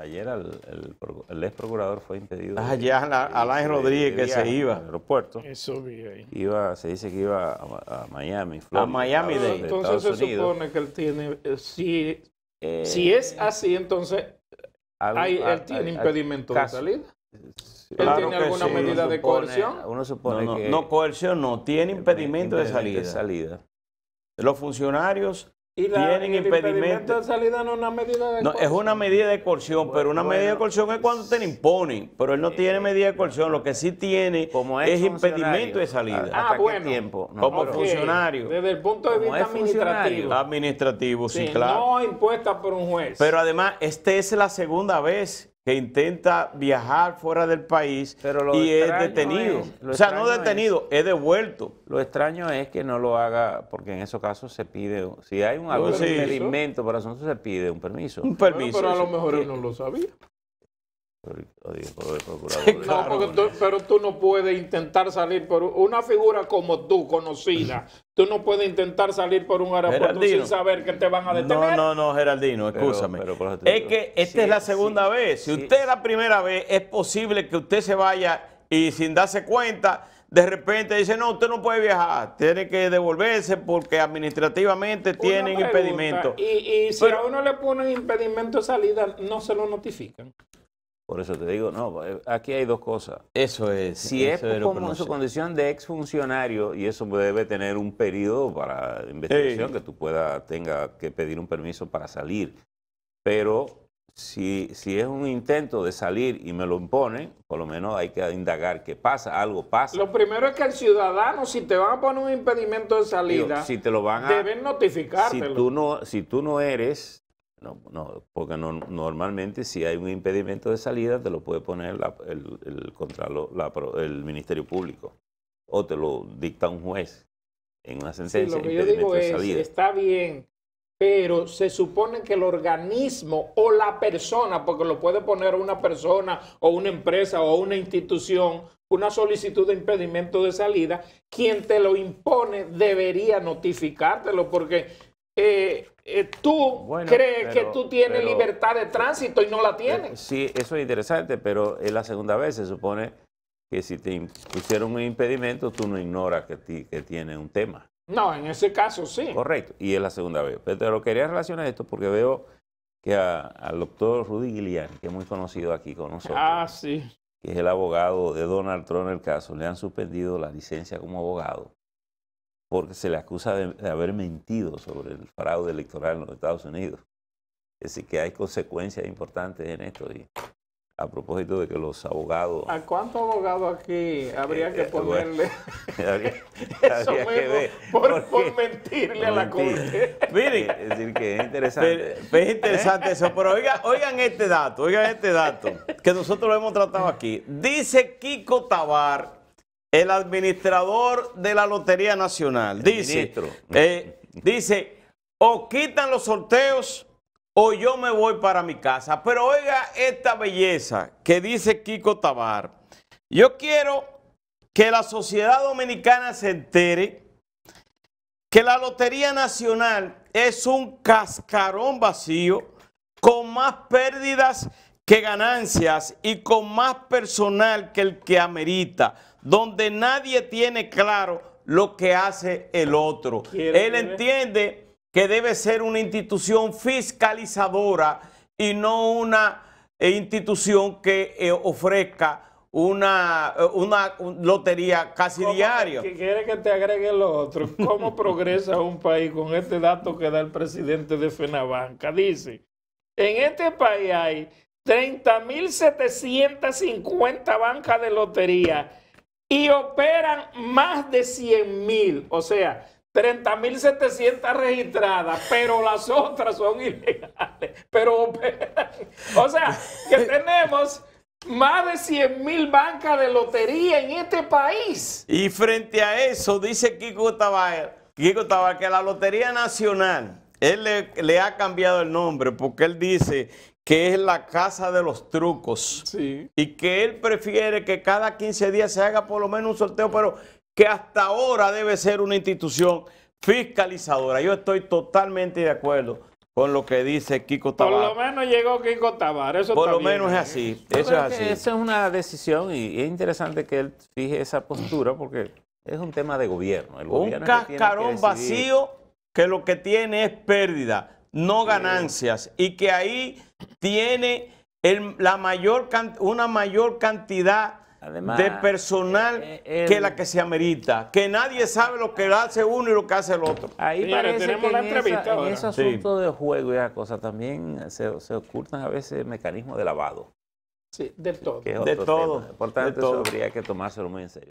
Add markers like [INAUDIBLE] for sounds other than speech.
ayer el, ex procurador fue impedido. Allá, ah, Alain Rodríguez que se iba al aeropuerto. Eso vi ahí. Iba, se dice que iba a, Miami, A Miami de, Entonces se supone que él tiene, eh, si, eh, si es así, entonces él tiene impedimento de salida. ¿Él tiene alguna medida de coerción? Uno supone no, que no, coerción no, tiene impedimento, de salida. De salida. Los funcionarios tienen impedimento. de salida no es una medida de coerción. es una medida de coerción, pero una medida de coerción es cuando te la imponen. Pero él no tiene medida de coerción, lo que sí tiene es, impedimento de salida. Ah, qué tiempo? Como funcionario. Desde el punto de vista administrativo. Administrativo, sí, sí, claro. No impuesta por un juez. Pero además, esta es la segunda vez intenta viajar fuera del país y es detenido. o sea, no detenido, es, devuelto. Lo extraño es que no lo haga, porque en esos casos se pide, si hay un, algún experimento para eso, se pide un permiso. Un permiso. pero a lo mejor él no lo sabía no, pero tú no puedes intentar salir por una figura como tú, conocida. Tú no puedes intentar salir por un aeropuerto sin saber que te van a detener. No, no, no, Geraldino, escúchame. es que esta es la segunda vez. Si usted es la primera vez, es posible que usted se vaya y sin darse cuenta, de repente dice, no, usted no puede viajar, tiene que devolverse porque administrativamente tienen impedimento. Y, si pero, a uno le ponen impedimento de salida, no se lo notifican. Por eso te digo, no, eh, aquí hay dos cosas. Eso es. Si es como en su condición de exfuncionario, y eso debe tener un periodo para investigación, que tú pueda, tenga que pedir un permiso para salir. Pero si, si es un intento de salir y me lo imponen, por lo menos hay que indagar qué pasa, algo pasa. Lo primero es que el ciudadano, si te van a poner un impedimento de salida, si te lo van a, deben notificártelo. Si tú no, si tú no eres no, no, porque no, normalmente si hay un impedimento de salida te lo puede poner el, el Ministerio Público o te lo dicta un juez en una sentencia. lo que yo digo es, está bien, pero se supone que el organismo o la persona, porque lo puede poner una persona o una empresa o una institución, una solicitud de impedimento de salida, quien te lo impone debería notificártelo, porque eh, eh, tú crees que tú tienes libertad de tránsito y no la eh, tienes. sí, eso es interesante, pero es la segunda vez. Se supone que si te pusieron un impedimento, tú no ignoras que, tiene un tema. No, en ese caso sí. Correcto, y es la segunda vez. Pero lo quería relacionar esto porque veo que al doctor Rudy Giuliani, que es muy conocido aquí con nosotros, ah, que es el abogado de Donald Trump en el caso, le han suspendido la licencia como abogado porque se le acusa de, haber mentido sobre el fraude electoral en los Estados Unidos. Es decir, que hay consecuencias importantes en esto. Y a propósito de que los abogados... ¿A cuántos abogados aquí habría que ponerle eso por, mentirle a la corte? [LAUGHS] es decir, que es interesante. es interesante eso, pero oigan, oigan este dato, oigan este dato, que nosotros lo hemos tratado aquí. Dice Kiko Tabar, el administrador de la Lotería Nacional. Dice, eh, dice, o quitan los sorteos o yo me voy para mi casa. Pero oiga esta belleza que dice Kiko Tabar. Yo quiero que la sociedad dominicana se entere que la Lotería Nacional es un cascarón vacío con más pérdidas que ganancias y con más personal que el que amerita donde nadie tiene claro lo que hace el otro. Él entiende que debe ser una institución fiscalizadora y no una eh, institución que eh, ofrezca una, eh, lotería casi diaria. ¿Quiere que te agregue el otro? ¿Cómo [LAUGHS] progresa un país con este dato que da el presidente de Fenabanca? Dice, en este país hay 30.750 bancas de lotería y operan más de 100 mil, o sea, 30.700 registradas, pero las otras son ilegales, pero operan. O sea, que [LAUGHS] tenemos más de 100 mil bancas de lotería en este país. Y frente a eso, dice Kiko Tabay, Kiko que la Lotería Nacional, él le ha cambiado el nombre porque él dice que es la casa de los trucos. Sí. Y que él prefiere que cada 15 días se haga por lo menos un sorteo, pero que hasta ahora debe ser una institución fiscalizadora. Yo estoy totalmente de acuerdo con lo que dice Kiko Tabar. Por lo menos llegó Kiko Tabar. Eso Por lo menos es así. es así. esa es una decisión y es interesante que él fije esa postura porque es un tema de gobierno. un cascarón vacío que lo que tiene es pérdida, no ganancias. Y que ahí tiene la mayor una mayor cantidad de personal eh, eh, que la que se amerita, que nadie sabe lo que hace uno y lo que hace el otro. Ahí parece la en, entrevista ese asunto de juego y esas cosas también se, ocultan a veces mecanismos de lavado. Sí, del todo. de todo. Por tanto, habría que tomárselo muy en serio.